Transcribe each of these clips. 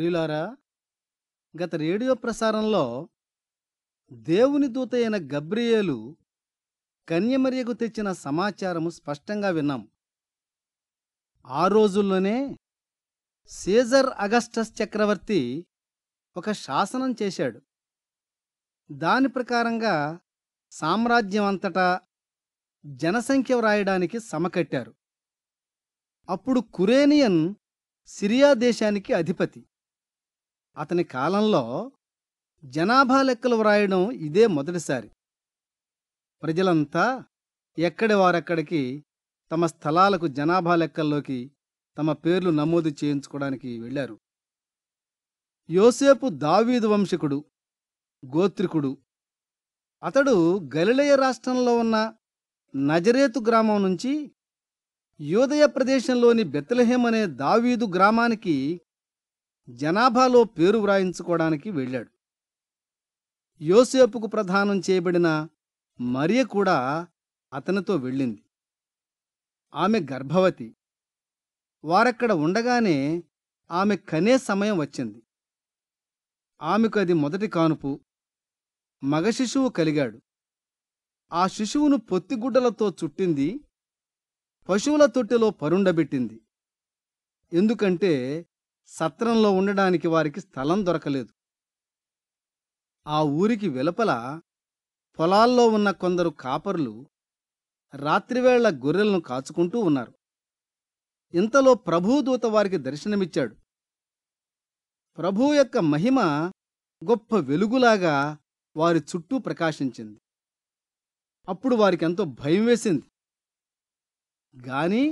ప్రియులారా గత రేడియో ప్రసారంలో దేవుని దూత అయిన గబ్రియేలు కన్యమరియకు తెచ్చిన సమాచారము స్పష్టంగా విన్నాం ఆ రోజుల్లోనే సీజర్ అగస్టస్ చక్రవర్తి ఒక శాసనం చేశాడు దాని ప్రకారంగా సామ్రాజ్యం అంతటా జనసంఖ్య వ్రాయడానికి సమకట్టారు అప్పుడు కురేనియన్ సిరియా దేశానికి అధిపతి అతని కాలంలో జనాభా లెక్కలు వ్రాయడం ఇదే మొదటిసారి ప్రజలంతా ఎక్కడి వారెక్కడికి తమ స్థలాలకు జనాభా లెక్కల్లోకి తమ పేర్లు నమోదు చేయించుకోవడానికి వెళ్ళారు యోసేపు దావీదు వంశకుడు గోత్రికుడు అతడు గలిలయ రాష్ట్రంలో ఉన్న నజరేతు గ్రామం నుంచి యోదయ ప్రదేశంలోని బెత్తలహేం అనే దావీదు గ్రామానికి జనాభాలో పేరు వ్రాయించుకోవడానికి వెళ్ళాడు యోసేపుకు ప్రధానం చేయబడిన మరియ కూడా అతనితో వెళ్ళింది ఆమె గర్భవతి వారక్కడ ఉండగానే ఆమె కనే సమయం వచ్చింది ఆమెకు అది మొదటి కానుపు మగ శిశువు కలిగాడు ఆ శిశువును పొత్తిగుడ్డలతో చుట్టింది పశువుల తొట్టెలో పరుండబెట్టింది ఎందుకంటే సత్రంలో ఉండడానికి వారికి స్థలం దొరకలేదు ఆ ఊరికి వెలుపల పొలాల్లో ఉన్న కొందరు కాపర్లు రాత్రివేళ్ల గొర్రెలను కాచుకుంటూ ఉన్నారు ఇంతలో ప్రభుదూత వారికి దర్శనమిచ్చాడు ప్రభు యొక్క మహిమ గొప్ప వెలుగులాగా వారి చుట్టూ ప్రకాశించింది అప్పుడు వారికి ఎంతో భయం వేసింది గాని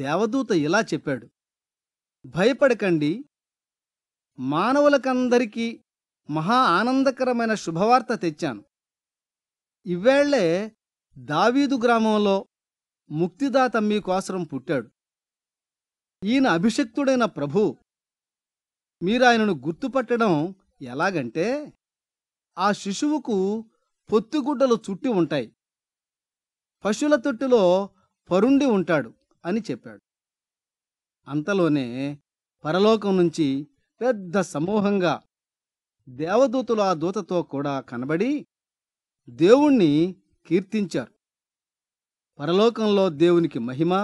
దేవదూత ఇలా చెప్పాడు భయపడకండి మానవులకందరికీ మహా ఆనందకరమైన శుభవార్త తెచ్చాను ఇవేళ్లే దావీదు గ్రామంలో ముక్తిదాత మీకోసరం పుట్టాడు ఈయన అభిషక్తుడైన ప్రభు మీరాయనను గుర్తుపట్టడం ఎలాగంటే ఆ శిశువుకు పొత్తిగుడ్డలు చుట్టి ఉంటాయి పశుల తొట్టిలో పరుండి ఉంటాడు అని చెప్పాడు అంతలోనే పరలోకం నుంచి పెద్ద సమూహంగా దేవదూతులు ఆ దూతతో కూడా కనబడి దేవుణ్ణి కీర్తించారు పరలోకంలో దేవునికి మహిమ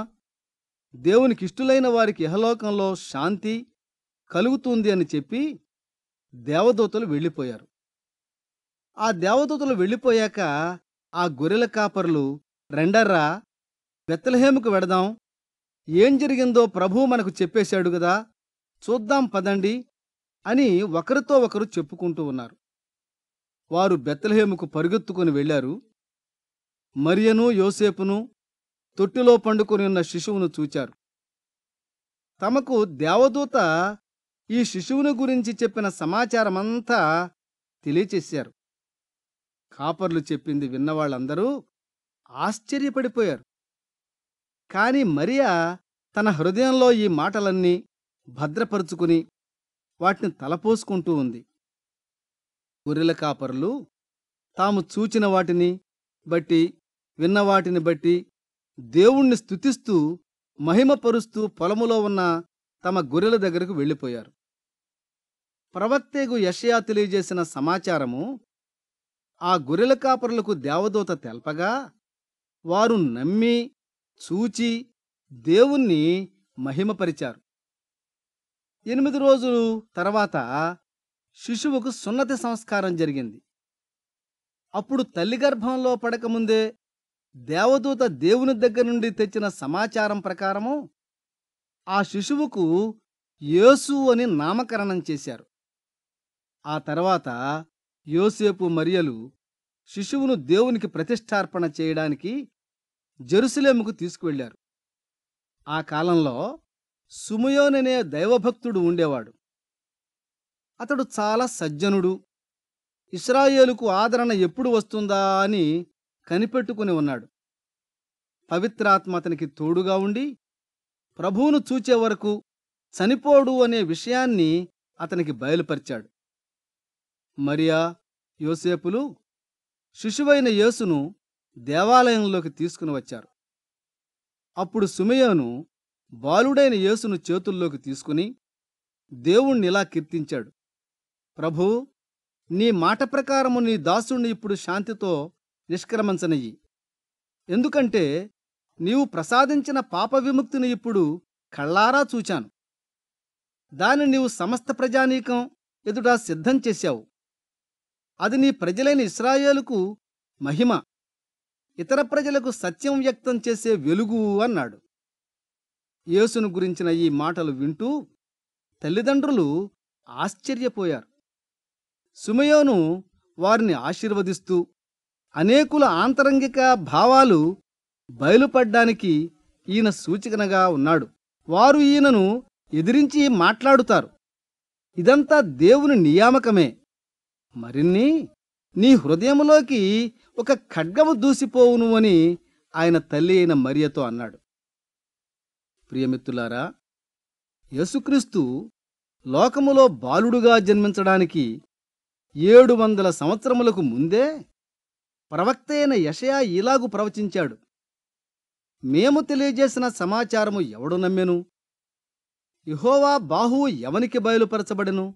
దేవునికి ఇష్టులైన వారికి ఇహలోకంలో శాంతి కలుగుతుంది అని చెప్పి దేవదూతలు వెళ్ళిపోయారు ఆ దేవదూతలు వెళ్ళిపోయాక ఆ గొర్రెల కాపరులు రెండర్రా బెత్తలహేముకు వెడదాం ఏం జరిగిందో ప్రభు మనకు చెప్పేశాడు కదా చూద్దాం పదండి అని ఒకరితో ఒకరు చెప్పుకుంటూ ఉన్నారు వారు బెత్తలహేముకు పరుగెత్తుకుని వెళ్లారు మరియను యోసేపును తొట్టిలో పండుకొని ఉన్న శిశువును చూచారు తమకు దేవదూత ఈ శిశువుని గురించి చెప్పిన సమాచారమంతా తెలియచేశారు కాపర్లు చెప్పింది విన్నవాళ్ళందరూ ఆశ్చర్యపడిపోయారు కాని మరియా తన హృదయంలో ఈ మాటలన్నీ భద్రపరుచుకుని వాటిని తలపోసుకుంటూ ఉంది గొర్రెల కాపరులు తాము చూచిన వాటిని బట్టి విన్న వాటిని బట్టి దేవుణ్ణి స్థుతిస్తూ మహిమపరుస్తూ పొలములో ఉన్న తమ గొర్రెల దగ్గరకు వెళ్ళిపోయారు ప్రవక్తేగు యషయా తెలియజేసిన సమాచారము ఆ గొర్రెల కాపరులకు దేవదూత తెల్పగా వారు నమ్మి చూచి దేవుణ్ణి మహిమపరిచారు ఎనిమిది రోజులు తర్వాత శిశువుకు సున్నతి సంస్కారం జరిగింది అప్పుడు తల్లి గర్భంలో పడకముందే దేవదూత దేవుని దగ్గర నుండి తెచ్చిన సమాచారం ప్రకారము ఆ శిశువుకు యేసు అని నామకరణం చేశారు ఆ తర్వాత యోసేపు మరియలు శిశువును దేవునికి ప్రతిష్టార్పణ చేయడానికి జెరుసలేముకు తీసుకువెళ్లారు ఆ కాలంలో సుమయోననే దైవభక్తుడు ఉండేవాడు అతడు చాలా సజ్జనుడు ఇస్రాయేలుకు ఆదరణ ఎప్పుడు వస్తుందా అని కనిపెట్టుకుని ఉన్నాడు పవిత్రాత్మ అతనికి తోడుగా ఉండి ప్రభువును చూచే వరకు చనిపోడు అనే విషయాన్ని అతనికి బయలుపరిచాడు మరియా యోసేపులు శిశువైన యేసును దేవాలయంలోకి తీసుకుని వచ్చారు అప్పుడు సుమయోను బాలుడైన యేసును చేతుల్లోకి తీసుకుని దేవుణ్ణి ఇలా కీర్తించాడు ప్రభూ నీ మాట ప్రకారము నీ దాసుణ్ణి ఇప్పుడు శాంతితో నిష్క్రమించనయ్యి ఎందుకంటే నీవు ప్రసాదించిన పాప విముక్తిని ఇప్పుడు కళ్ళారా చూచాను దాన్ని నీవు సమస్త ప్రజానీకం ఎదుట సిద్ధం చేశావు అది నీ ప్రజలైన ఇస్రాయేలుకు మహిమ ఇతర ప్రజలకు సత్యం వ్యక్తం చేసే వెలుగు అన్నాడు యేసును గురించిన ఈ మాటలు వింటూ తల్లిదండ్రులు ఆశ్చర్యపోయారు సుమయోను వారిని ఆశీర్వదిస్తూ అనేకుల ఆంతరంగిక భావాలు బయలుపడ్డానికి ఈయన సూచికనగా ఉన్నాడు వారు ఈయనను ఎదిరించి మాట్లాడుతారు ఇదంతా దేవుని నియామకమే మరిన్ని నీ హృదయంలోకి ఒక ఖడ్గము దూసిపోవును అని ఆయన తల్లి అయిన మరియతో అన్నాడు ప్రియమిత్రులారా యేసుక్రీస్తు లోకములో బాలుడుగా జన్మించడానికి ఏడు వందల సంవత్సరములకు ముందే ప్రవక్త అయిన యషయా ఇలాగు ప్రవచించాడు మేము తెలియజేసిన సమాచారము ఎవడు నమ్మెను ఇహోవా బాహువు ఎవనికి బయలుపరచబడెను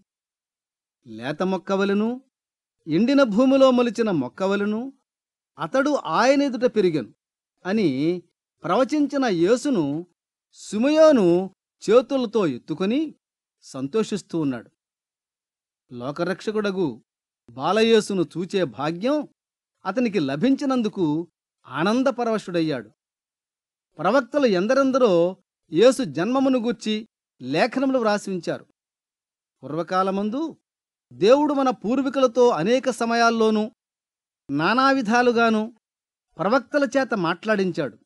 లేత మొక్కవలను ఎండిన భూమిలో మొలిచిన మొక్కవలను అతడు ఆయన ఎదుట పెరిగను అని ప్రవచించిన యేసును సుమయోను చేతులతో ఎత్తుకొని సంతోషిస్తూ ఉన్నాడు లోకరక్షకుడగు బాలయేసును చూచే భాగ్యం అతనికి లభించినందుకు ఆనందపరవశుడయ్యాడు ప్రవక్తలు ఎందరెందరో యేసు జన్మమును గూర్చి లేఖనములు వ్రాసి ఉంచారు పూర్వకాలమందు దేవుడు మన పూర్వీకులతో అనేక సమయాల్లోనూ నానా విధాలుగాను ప్రవక్తల చేత మాట్లాడించాడు